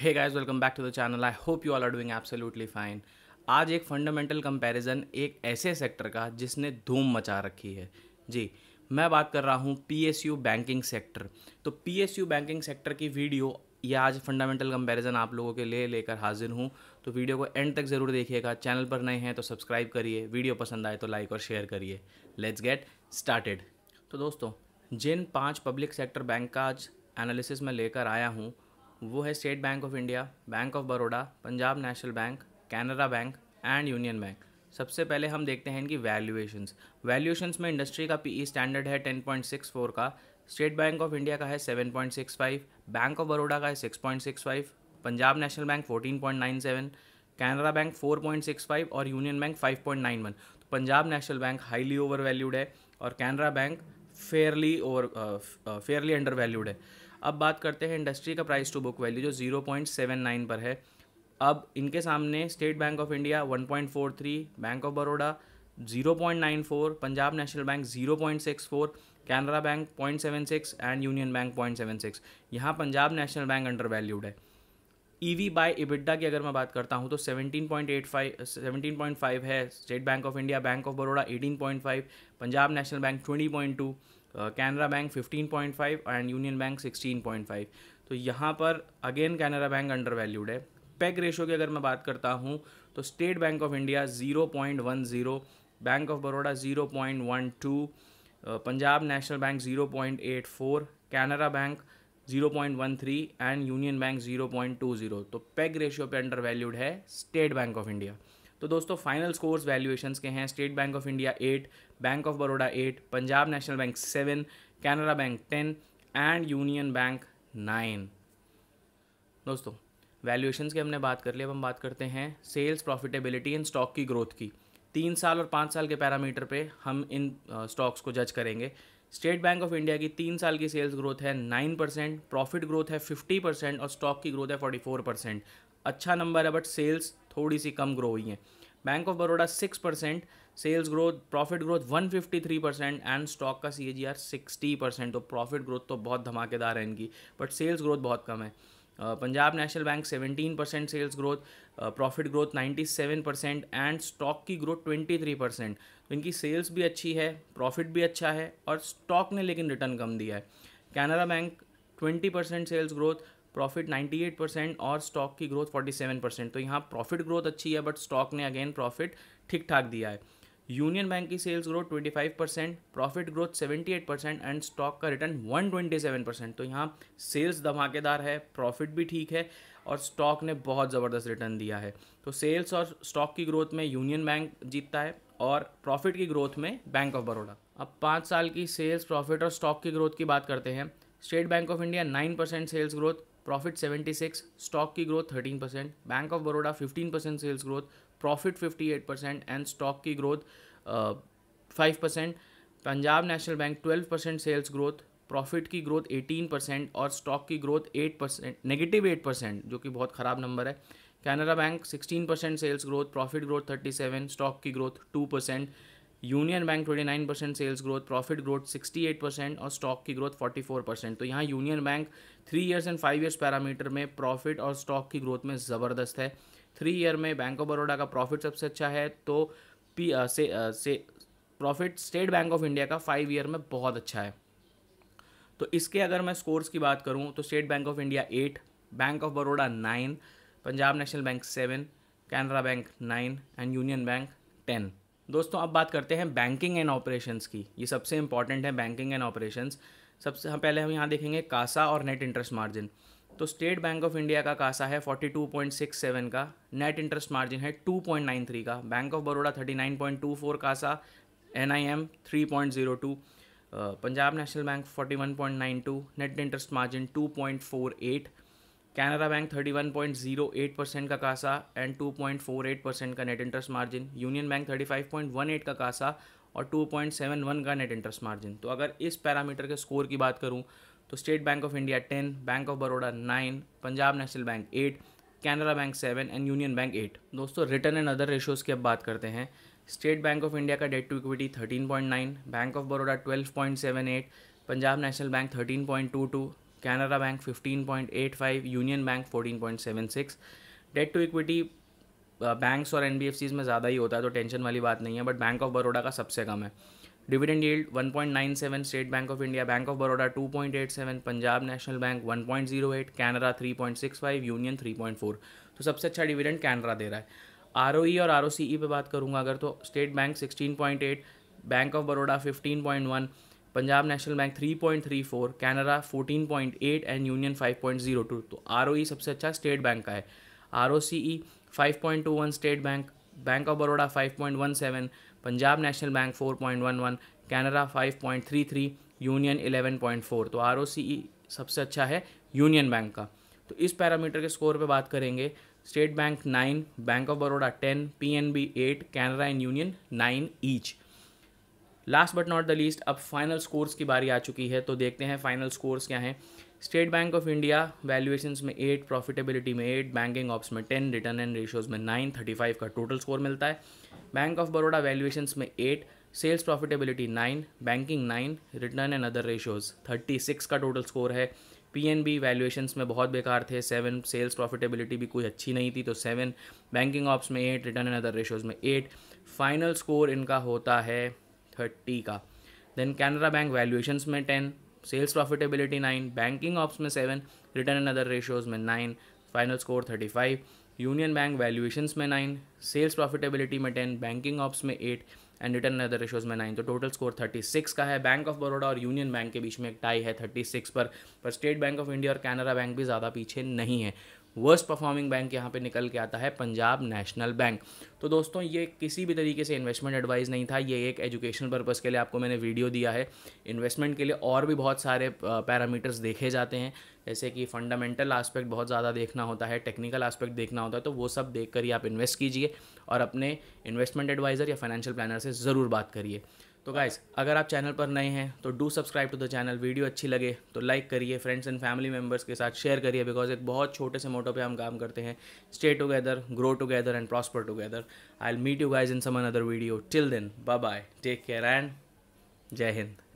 hey guys welcome back to the channel I hope you all are doing absolutely fine आज एक fundamental comparison एक ऐसे sector का जिसने धूम मचा रखी है जी मैं बात कर रहा हूँ पीएसयू बैंकिंग सेक्टर तो पीएसयू बैंकिंग सेक्टर की वीडियो ये आज फंडामेंटल कंपैरिजन आप लोगों के लिए लेकर हाजिर हूँ तो वीडियो को एंड तक ज़रूर देखिएगा चैनल पर नए हैं तो सब्सक्राइब करिए वीडियो पसंद आए तो लाइक और शेयर करिए लेट्स गेट स्टार्टेड तो दोस्तों जिन पाँच पब्लिक सेक्टर बैंक का आज एनालिसिस में लेकर आया हूँ वो है State Bank of India Bank of Baroda Punjab National Bank Canara Bank and Union Bank सबसे पहले हम देखते हैं इनकी वैल्यूएशंस वैल्यूएशंस में इंडस्ट्री का पीई स्टैंडर्ड e है 10.64 का स्टेट बैंक ऑफ इंडिया का है 7.65 बैंक ऑफ बड़ौदा का है 6.65 Punjab National Bank 14.97 Canara Bank 4.65 और यूनियन बैंक 5.91 तो Punjab National Bank highly over valued है और कैनरा बैंक फेयरली और फेयरली अंडर वैल्यूड है अब बात करते हैं इंडस्ट्री का प्राइस टू बुक वैल्यू जो ज़ीरो पॉइंट सेवन नाइन पर है अब इनके सामने State Bank of India one point four three Bank of Baroda zero point nine four Punjab National bank zero point six four Canara Bank point seven six and Union Bank point seven six यहाँ Punjab National Bank under valued है EV by EBITDA की अगर मैं बात करता हूँ तो 17.85 17.5 है State Bank of India Bank of Baroda 18.5 Punjab National Bank 20.2 Canara Bank 15.5 and Union Bank 16.5 तो यहाँ पर again Canara Bank under valued है पैक रेशो की अगर मैं बात करता हूँ तो State Bank of India 0.10 Bank of Baroda 0.12 Punjab National Bank 0.84 Canara Bank 0.13 and Union Bank 0.20 तो पेग रेशियो पे अंडर वैल्यूड है स्टेट बैंक ऑफ इंडिया तो दोस्तों फाइनल स्कोर्स वैल्यूएशंस के हैं State Bank of India eight Bank of Baroda eight Punjab National Bank seven Canara Bank ten and Union Bank nine दोस्तों valuations की हमने बात कर ली अब हम बात करते हैं सेल्स प्रॉफिटेबिलिटी एंड स्टॉक की ग्रोथ की तीन साल और पाँच साल के पैरामीटर पे हम इन स्टॉक्स को जज करेंगे स्टेट बैंक ऑफ इंडिया की तीन साल की सेल्स ग्रोथ है नाइन परसेंट प्रॉफिट ग्रोथ है फिफ्टी परसेंट और स्टॉक की ग्रोथ है फोर्टी फोर परसेंट अच्छा नंबर है बट सेल्स थोड़ी सी कम ग्रो हुई हैं Bank of Baroda six percent sales growth profit growth one fifty three percent and stock का C A G R sixty percent तो प्रॉफिट ग्रोथ तो बहुत धमाकेदार है इनकी बट सेल्स ग्रोथ बहुत कम है Punjab National Bank 17 percent sales growth profit growth 97 percent and stock की ग्रोथ 23 परसेंट तो इनकी सेल्स भी अच्छी है प्रॉफिट भी अच्छा है और स्टॉक ने लेकिन रिटर्न कम दिया है Canara Bank 20 percent sales growth profit 98 percent और स्टॉक की ग्रोथ 47 परसेंट तो यहाँ प्रॉफिट ग्रोथ अच्छी है बट स्टॉक ने अगेन प्रॉफिट ठीक ठाक दिया है यूनियन बैंक की sales growth 25 percent profit growth 78 percent and stock का रिटर्न 127 परसेंट तो यहाँ सेल्स धमाकेदार है प्रॉफिट भी ठीक है और स्टॉक ने बहुत ज़बरदस्त रिटर्न दिया है तो सेल्स और स्टॉक की ग्रोथ में यूनियन बैंक जीतता है और प्रॉफिट की ग्रोथ में बैंक ऑफ बड़ौदा अब पाँच साल की सेल्स प्रॉफिट और स्टॉक की ग्रोथ की बात करते हैं State Bank of India nine percent sales growth profit 76 stock की growth 13 percent Bank of Baroda 15 percent sales growth profit 58 percent and stock की growth five percent Punjab National Bank twelve percent sales growth profit की growth 18 percent और stock की growth 8 percent negative eight percent जो कि बहुत ख़राब number है Canara Bank 16 percent sales growth profit growth 37 stock की growth 2 percent Union Bank 29 percent sales growth profit growth 68 percent और स्टॉक की ग्रोथ 44 परसेंट तो यहाँ Union Bank three years and five years parameter में प्रॉफिट और स्टॉक की growth में ज़बरदस्त है थ्री ईयर में बैंक ऑफ बड़ोडा का प्रॉफिट सबसे अच्छा है तो पी आ, से आ, से profit State Bank of India का फाइव ईयर में बहुत अच्छा है तो इसके अगर मैं स्कोर्स की बात करूं तो State Bank of India eight Bank of Baroda nine Punjab National Bank seven Canara Bank nine and Union Bank ten दोस्तों अब बात करते हैं बैंकिंग एंड ऑपरेशंस की ये सबसे इंपॉर्टेंट है बैंकिंग एंड ऑपरेशंस सबसे हम पहले हम यहाँ देखेंगे कासा और नेट इंटरेस्ट मार्जिन तो स्टेट बैंक ऑफ इंडिया का कासा है 42.67 का नेट इंटरेस्ट मार्जिन है 2.93 का Bank of Baroda 39.24 CASA N I M three Punjab National Bank 41.92 net interest margin 2.48 Canara Bank 31.08 percent का कासा एंड 2.48 परसेंट का net interest margin Union Bank 35.18 का कासा और 2.71 का नेट इंटरेस्ट मार्जिन तो अगर इस पैरामीटर के स्कोर की बात करूं तो State Bank of India ten Bank of Baroda nine Punjab National Bank eight Canara Bank seven and Union Bank eight दोस्तों रिटर्न एंड अदर रेशोज़ की अब बात करते हैं स्टेट बैंक ऑफ इंडिया का debt to equity thirteen point nine Bank of Baroda twelve point seven eight Punjab National Bank thirteen point two two Canara Bank fifteen point eight five union Bank fourteen point seven six debt to equity banks और एन में ज़्यादा ही होता है तो tension वाली बात नहीं है बट बैंक ऑफ बड़ौदा का सबसे कम है dividend yield 1.97 State Bank of India Bank of Baroda 2.87 Punjab National Bank 1.08 Canara 3.65 Union 3.4 तो सबसे अच्छा डिविडेंड कैनरा दे रहा है आर e और आर e पे बात करूंगा अगर तो State Bank 16.8 Bank of Baroda 15.1 Punjab National Bank 3.34 Canara 14.8 and Union 5.02 तो आर e सबसे अच्छा स्टेट बैंक का है R O C E five point two one State Bank Bank of Baroda five point one seven Punjab National Bank 4.11 Canara 5.33 Union 11.4 तो are e सबसे अच्छा है Union bank का तो इस पैरामीटर के स्कोर पे बात करेंगे State Bank nine Bank of Baroda ten P N B eight Canara and Union nine each last but not the least अब फाइनल स्कोर्स की बारी आ चुकी है तो देखते हैं फाइनल स्कोर्स क्या हैं State Bank of India valuation में एट प्रॉफिटेबिलिटी में एट बैंकिंग ऑप्स में टेन रिटर्न एंड रेशियोज में नाइन थर्टी फाइव का टोटल स्कोर मिलता है बैंक ऑफ बड़ोड़ा वैल्यूएशन में eight sales profitability nine banking nine return and other ratios thirty six का total score है P N B valuation में बहुत बेकार थे सेवन सेल्स प्रॉफिटेबिलिटी भी कोई अच्छी नहीं थी तो सेवन बैंकिंग ऑप्स में eight return and other ratios में एट फाइनल स्कोर इनका होता है थर्टी का देन कैनरा बैंक वैल्यूएशन में ten sales profitability nine banking ops में seven return and other ratios में nine final score thirty five union bank valuations में nine sales profitability में टेन बैंकिंग ऑप्स में eight and return other ratios में nine तो total score thirty six का है Bank of Baroda और Union bank के बीच में एक टाई है थर्टी सिक्स पर पर स्टेट बैंक ऑफ इंडिया और कैनरा बैंक भी ज़्यादा पीछे नहीं है वर्स्ट परफॉर्मिंग बैंक यहाँ पे निकल के आता है पंजाब नेशनल बैंक तो दोस्तों ये किसी भी तरीके से इन्वेस्टमेंट एडवाइस नहीं था ये एक एजुकेशनल पर्पज़ के लिए आपको मैंने वीडियो दिया है इन्वेस्टमेंट के लिए और भी बहुत सारे पैरामीटर्स देखे जाते हैं जैसे कि फंडामेंटल आस्पेक्ट बहुत ज़्यादा देखना होता है टेक्निकल आस्पेक्ट देखना होता है तो वो सब देख कर ही आप इन्वेस्ट कीजिए और अपने इन्वेस्टमेंट एडवाइज़र या फाइनेंशियल प्लानर से ज़रूर बात करिए तो गाइज़ अगर आप चैनल पर नए हैं तो do subscribe to the channel video अच्छी लगे तो लाइक करिए फ्रेंड्स एंड फैमिली मेम्बर्स के साथ शेयर करिए बिकॉज एक बहुत छोटे से मोटो पे हम काम करते हैं stay together grow together and prosper together I'll meet you guys in some another video till then bye bye take care and जय हिंद